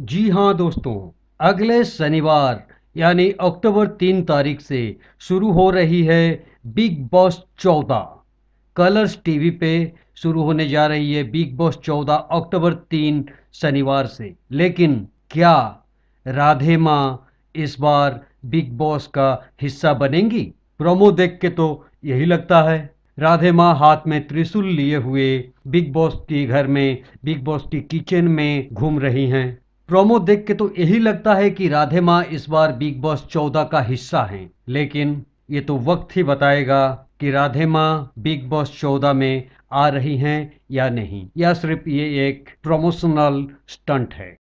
जी हाँ दोस्तों अगले शनिवार यानी अक्टूबर तीन तारीख से शुरू हो रही है बिग बॉस चौदह कलर्स टीवी पे शुरू होने जा रही है बिग बॉस चौदह अक्टूबर तीन शनिवार से लेकिन क्या राधे माँ इस बार बिग बॉस का हिस्सा बनेंगी प्रोमो देख के तो यही लगता है राधे माँ हाथ में त्रिशूल लिए हुए बिग बॉस के घर में बिग बॉस की किचन में घूम रही हैं प्रोमो देख के तो यही लगता है कि राधे माँ इस बार बिग बॉस चौदह का हिस्सा हैं लेकिन ये तो वक्त ही बताएगा कि राधे माँ बिग बॉस चौदह में आ रही हैं या नहीं या सिर्फ ये एक प्रमोशनल स्टंट है